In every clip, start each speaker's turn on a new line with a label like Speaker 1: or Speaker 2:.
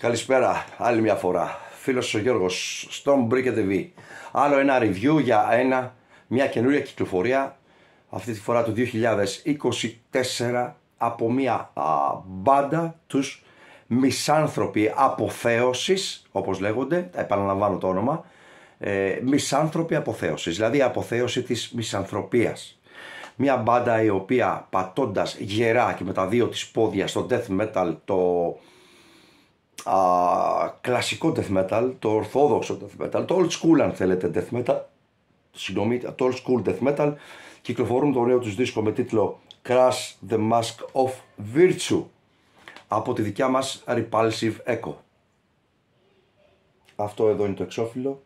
Speaker 1: Καλησπέρα, άλλη μια φορά. Φίλος ο Γιώργος, στον Brick TV. Άλλο ένα review για ένα, μια καινούρια κυκλοφορία, αυτή τη φορά του 2024, από μια α, μπάντα, τους μισάνθρωποι αποθέωσης, όπως λέγονται, επαναλαμβάνω το όνομα, ε, μισάνθρωποι αποθέωσης, δηλαδή αποθέωση της μισανθρωπίας. Μια μπάντα η οποία πατώντας γερά και με τα δύο της πόδια στο death metal το α, κλασικό death metal, το ορθόδοξο death metal, το old school αν θέλετε death metal, συγγνώμη, το old school death metal, κυκλοφορούν το νέο τους δίσκο με τίτλο Crash the Mask of Virtue από τη δικιά μας Repulsive Echo. Αυτό εδώ είναι το εξώφυλλο.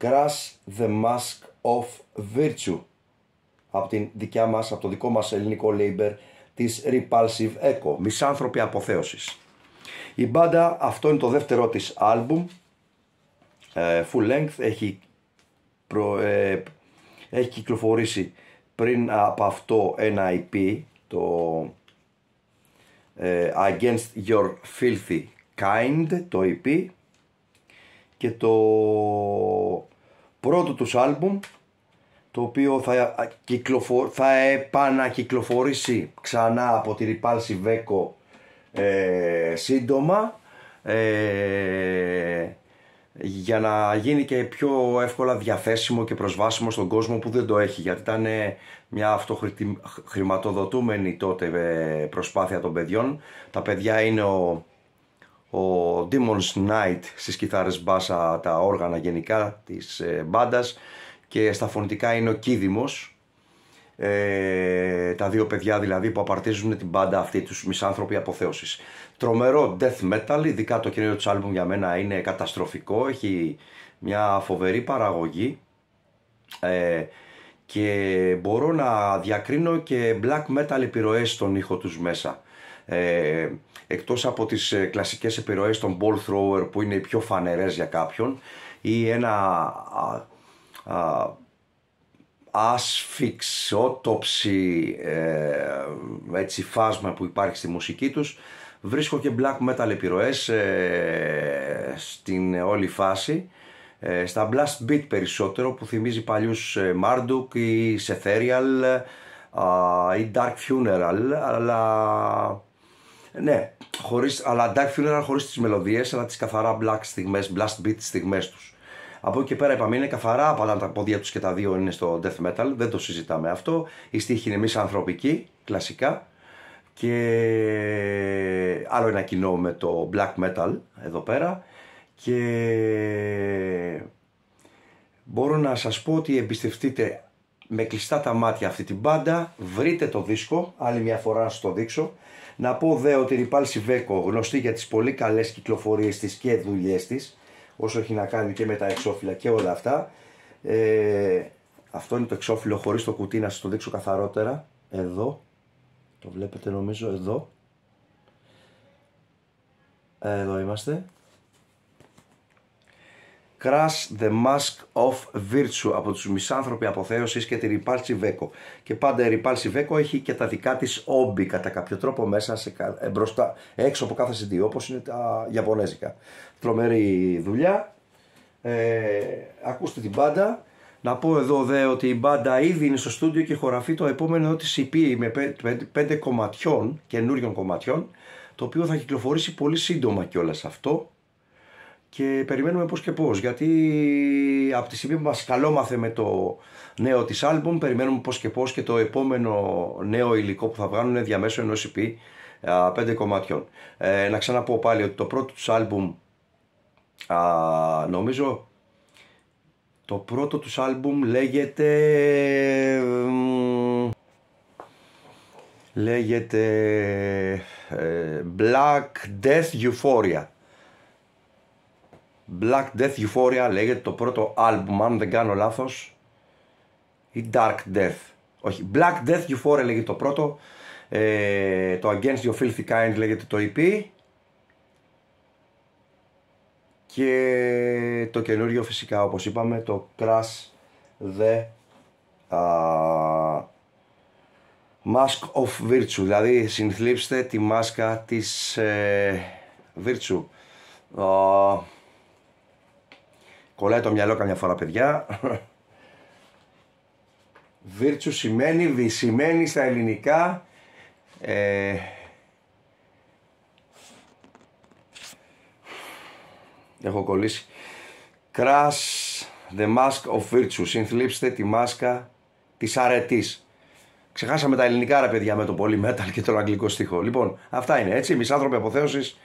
Speaker 1: Crash the Mask of Virtue από την δικιά μας, από το δικό μας ελληνικό label της Repulsive Echo, Μισάνθρωπη Αποθέωσης. Η μπάντα, αυτό είναι το δεύτερο της άλμπουμ, ε, full length, έχει, προ, ε, έχει κυκλοφορήσει πριν από αυτό ένα EP, το ε, Against Your Filthy Kind, το EP, και το πρώτο τους άλμπουμ το οποίο θα, κυκλοφο- θα επανακυκλοφορήσει ξανά από τη Ριπάλση Βέκο ε, σύντομα ε, για να γίνει και πιο εύκολα διαθέσιμο και προσβάσιμο στον κόσμο που δεν το έχει γιατί ήταν μια αυτοχρηματοδοτούμενη τότε ε, προσπάθεια των παιδιών τα παιδιά είναι ο, ο Demons Knight στις κιθάρες μπάσα τα όργανα γενικά της ε, μπάντας και στα φωνητικά είναι ο Κίδημος. Ε, τα δύο παιδιά δηλαδή που απαρτίζουν την πάντα αυτή τους μισάνθρωποι αποθέωσης. Τρομερό death metal, ειδικά το κοινό τους άλμπουμ για μένα είναι καταστροφικό, έχει μια φοβερή παραγωγή ε, και μπορώ να διακρίνω και black metal επιρροές στον ήχο τους μέσα. Ε, εκτός από τις ε, κλασικές επιρροές των ball thrower που είναι οι πιο φανερές για κάποιον ή ένα α, ασφιξότοψη ε, έτσι φάσμα που υπάρχει στη μουσική τους βρίσκω και black metal επιρροές ε, στην όλη φάση ε, στα blast beat περισσότερο που θυμίζει παλιούς ε, Marduk ή Setherial ή Dark Funeral αλλά ναι, χωρίς, αλλά Dark Funeral χωρίς τις μελωδίες αλλά τις καθαρά black στιγμές, blast beat στιγμές τους από εκεί και πέρα είπαμε είναι καθαρά απαλά τα πόδια τους και τα δύο είναι στο death metal, δεν το συζητάμε αυτό. Η στίχη είναι εμείς ανθρωπική, κλασικά. Και άλλο ένα κοινό με το black metal εδώ πέρα. Και μπορώ να σας πω ότι εμπιστευτείτε με κλειστά τα μάτια αυτή την πάντα, βρείτε το δίσκο, άλλη μια φορά να σας το δείξω. Να πω δε ότι η Ριπάλ Σιβέκο γνωστή για τις πολύ καλές κυκλοφορίες της και δουλειές της, όσο έχει να κάνει και με τα εξώφυλλα και όλα αυτά. Ε, αυτό είναι το εξώφυλλο χωρίς το κουτί να σας το δείξω καθαρότερα. Εδώ, το βλέπετε νομίζω εδώ. Ε, εδώ είμαστε. Crash the Mask of Virtue από τους μισάνθρωποι αποθέωσης και τη Ριπάλση Βέκο. Και πάντα η Ριπάλση Βέκο έχει και τα δικά της όμπι κατά κάποιο τρόπο μέσα σε, ε, μπροστά, έξω από κάθε CD όπως είναι τα Ιαπωνέζικα. Τρομερή δουλειά. Ε, ακούστε την πάντα. Να πω εδώ δε ότι η μπάντα ήδη είναι στο στούντιο και χωραφεί το επόμενο της EP με πέντε κομματιών, καινούριων κομματιών, το οποίο θα κυκλοφορήσει πολύ σύντομα κιόλας αυτό και περιμένουμε πώς και πώς γιατί από τη στιγμή που μας καλόμαθε με το νέο της άλμπουμ περιμένουμε πώς και πώς και το επόμενο νέο υλικό που θα βγάλουν διαμέσου ενός EP πέντε κομμάτιων. Ε, να ξαναπώ πάλι ότι το πρώτο τους άλμπουμ νομίζω το πρώτο τους άλμπουμ λέγεται λέγεται ε, Black Death Euphoria Black Death Euphoria λέγεται το πρώτο album, αν δεν κάνω λάθος. Ή Dark Death. Όχι, Black Death Euphoria λέγεται το πρώτο. Ε, το Against Your Filthy Kind λέγεται το EP. Και το καινούριο φυσικά όπως είπαμε το Crash The uh, Mask of Virtue. Δηλαδή συνθλίψτε τη μάσκα της ε, Virtue. Κολλάει το μυαλό καμιά φορά, παιδιά. Βίρτσου σημαίνει, σημαίνει στα ελληνικά ε, έχω κολλήσει Crash the mask of virtue συνθλίψτε τη μάσκα της αρετής ξεχάσαμε τα ελληνικά ρε παιδιά με το πολύ metal και τον αγγλικό στίχο λοιπόν αυτά είναι έτσι μισάνθρωποι αποθέωσης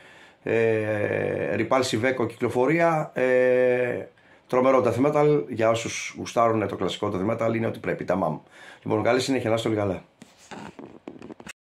Speaker 1: ε, Ριπάλ Σιβέκο κυκλοφορία ε, Τρομερό death metal για όσους γουστάρουν το κλασικό τα death metal είναι ότι πρέπει. Τα μάμ. Λοιπόν, καλή συνέχεια να είστε όλοι καλά.